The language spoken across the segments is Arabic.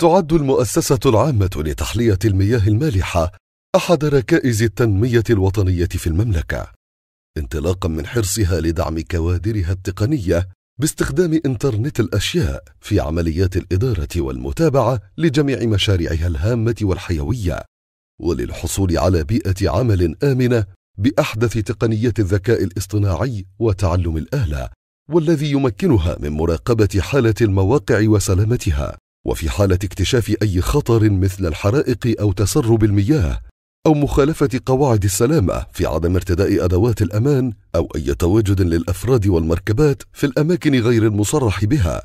تعد المؤسسة العامة لتحلية المياه المالحة أحد ركائز التنمية الوطنية في المملكة، انطلاقا من حرصها لدعم كوادرها التقنية باستخدام إنترنت الأشياء في عمليات الإدارة والمتابعة لجميع مشاريعها الهامة والحيوية، وللحصول على بيئة عمل آمنة بأحدث تقنيات الذكاء الاصطناعي وتعلم الآلة، والذي يمكنها من مراقبة حالة المواقع وسلامتها. وفي حالة اكتشاف أي خطر مثل الحرائق أو تسرب المياه أو مخالفة قواعد السلامة في عدم ارتداء أدوات الأمان أو أي تواجد للأفراد والمركبات في الأماكن غير المصرح بها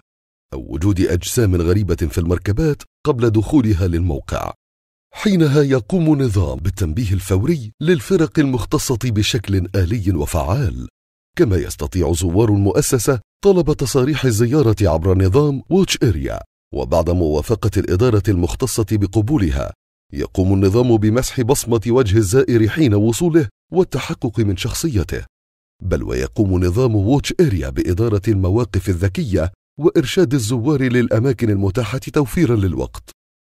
أو وجود أجسام غريبة في المركبات قبل دخولها للموقع. حينها يقوم النظام بالتنبيه الفوري للفرق المختصة بشكل آلي وفعال، كما يستطيع زوار المؤسسة طلب تصاريح الزيارة عبر نظام واتش إريا وبعد موافقة الإدارة المختصة بقبولها يقوم النظام بمسح بصمة وجه الزائر حين وصوله والتحقق من شخصيته بل ويقوم نظام ووتش إيريا بإدارة المواقف الذكية وإرشاد الزوار للأماكن المتاحة توفيرا للوقت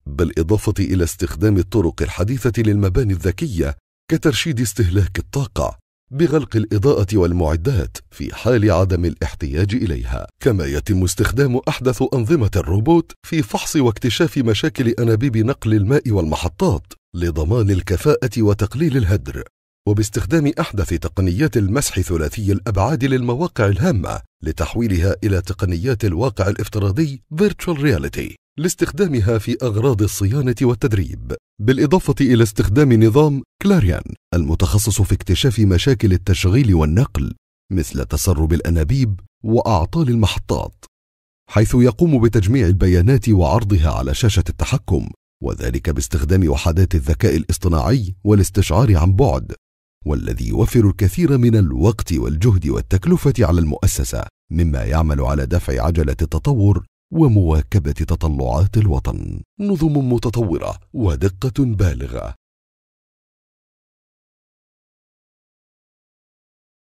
بالإضافة إلى استخدام الطرق الحديثة للمباني الذكية كترشيد استهلاك الطاقة بغلق الإضاءة والمعدات في حال عدم الاحتياج إليها، كما يتم استخدام أحدث أنظمة الروبوت في فحص واكتشاف مشاكل أنابيب نقل الماء والمحطات لضمان الكفاءة وتقليل الهدر، وباستخدام أحدث تقنيات المسح ثلاثي الأبعاد للمواقع الهامة لتحويلها إلى تقنيات الواقع الافتراضي Virtual Reality لاستخدامها في أغراض الصيانة والتدريب بالإضافة إلى استخدام نظام كلاريان المتخصص في اكتشاف مشاكل التشغيل والنقل مثل تسرب الأنابيب وأعطال المحطات حيث يقوم بتجميع البيانات وعرضها على شاشة التحكم وذلك باستخدام وحدات الذكاء الاصطناعي والاستشعار عن بعد والذي يوفر الكثير من الوقت والجهد والتكلفة على المؤسسة مما يعمل على دفع عجلة التطور ومواكبة تطلعات الوطن نظم متطورة ودقة بالغة